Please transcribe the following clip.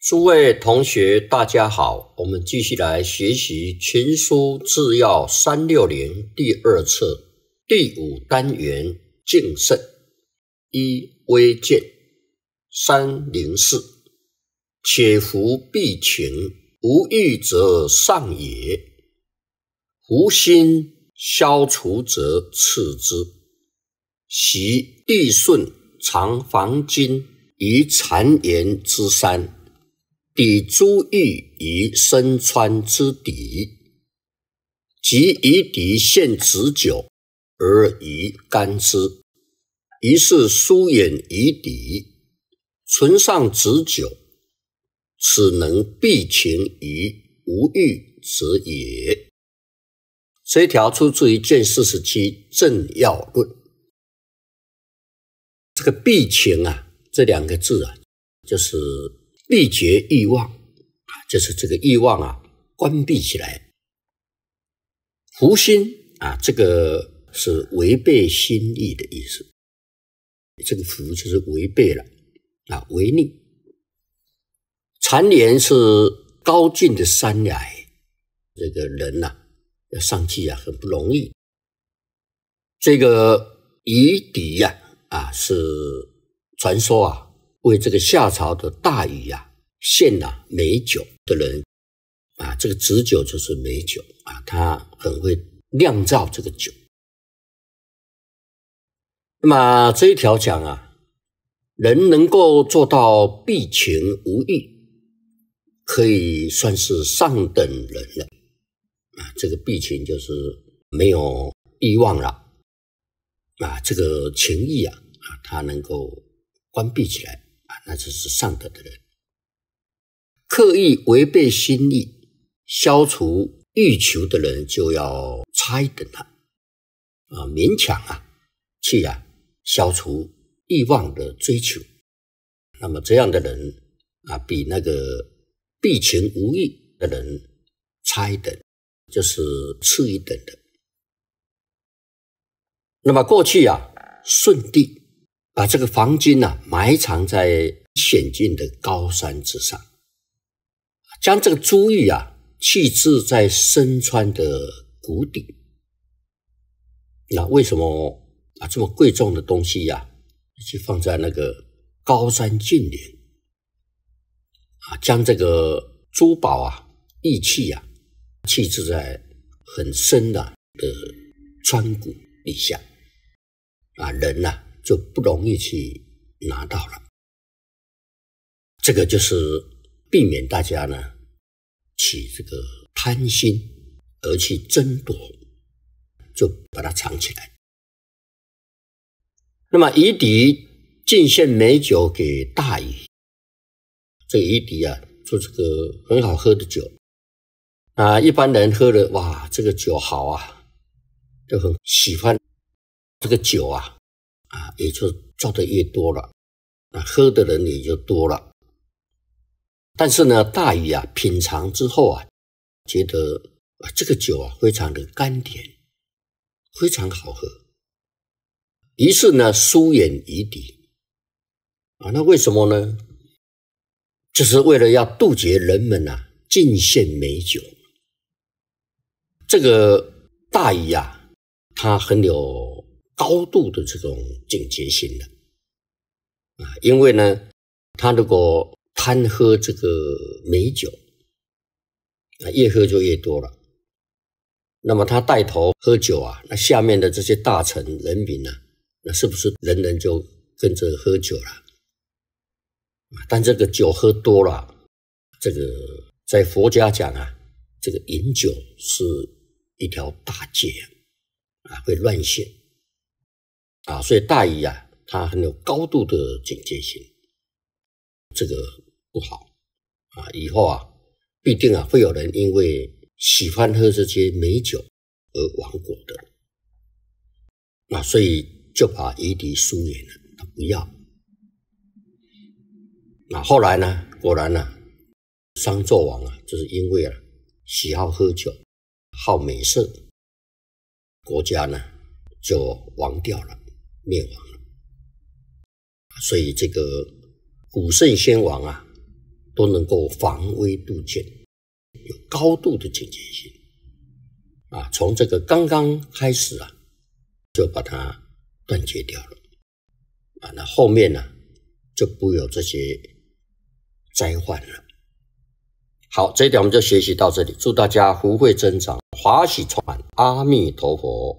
诸位同学，大家好！我们继续来学习《群书制药三六零》第二册第五单元《敬慎”。一微见三零四》，且弗必情无欲则上也，弗心消除则次之。其地顺常黄金于谗岩之山。抵诸欲于身川之底，即以底陷子久而以干之。于是疏远于底，存上子久，此能避情于无欲子也。这条出自于《卷四十七政要论》。这个避情啊，这两个字啊，就是。必绝欲望啊，就是这个欲望啊，关闭起来。福心啊，这个是违背心意的意思。这个福就是违背了啊，违逆。常言是高峻的山崖，这个人呐，要上去啊，很不容易。这个夷狄呀，啊，是传说啊。为这个夏朝的大禹呀献了美酒的人啊，这个子酒就是美酒啊，他很会酿造这个酒。那么这一条讲啊，人能够做到避情无欲，可以算是上等人了啊。这个避情就是没有欲望了啊，这个情义啊啊，他能够关闭起来。那就是上德的人，刻意违背心意，消除欲求的人，就要差一等了，啊，勉强啊，去啊消除欲望的追求，那么这样的人啊，比那个避情无欲的人差一等，就是次一等的。那么过去啊，舜帝。把这个黄金呢埋藏在险峻的高山之上，将这个珠玉啊弃置在深川的谷底。那为什么啊这么贵重的东西呀，去放在那个高山峻岭啊？将这个珠宝啊、玉器呀弃置在很深的的川谷底下啊？人呐。就不容易去拿到了，这个就是避免大家呢起这个贪心而去争夺，就把它藏起来。那么夷狄进献美酒给大禹，这夷狄啊做这个很好喝的酒，啊一般人喝了哇，这个酒好啊，都很喜欢这个酒啊。啊，也就造的越多了，那喝的人也就多了。但是呢，大禹啊，品尝之后啊，觉得啊，这个酒啊，非常的甘甜，非常好喝。于是呢，疏远夷狄。啊，那为什么呢？就是为了要杜绝人们呐，进献美酒。这个大禹呀，他很有。高度的这种警戒心的啊，因为呢，他如果贪喝这个美酒啊，越喝就越多了。那么他带头喝酒啊，那下面的这些大臣、人民呢，那是不是人人就跟着喝酒了？但这个酒喝多了，这个在佛家讲啊，这个饮酒是一条大戒啊，会乱性。啊，所以大禹啊，他很有高度的警戒心，这个不好啊，以后啊，必定啊会有人因为喜欢喝这些美酒而亡国的。那所以就把夷狄疏远了，他不要。那后来呢，果然呢，商纣王啊，就是因为啊喜好喝酒、好美色，国家呢就亡掉了。灭亡了，所以这个古圣先王啊，都能够防微杜渐，有高度的警觉性啊。从这个刚刚开始啊，就把它断绝掉了啊。那后面呢，就不有这些灾患了。好，这一点我们就学习到这里。祝大家福慧增长，华喜充满。阿弥陀佛。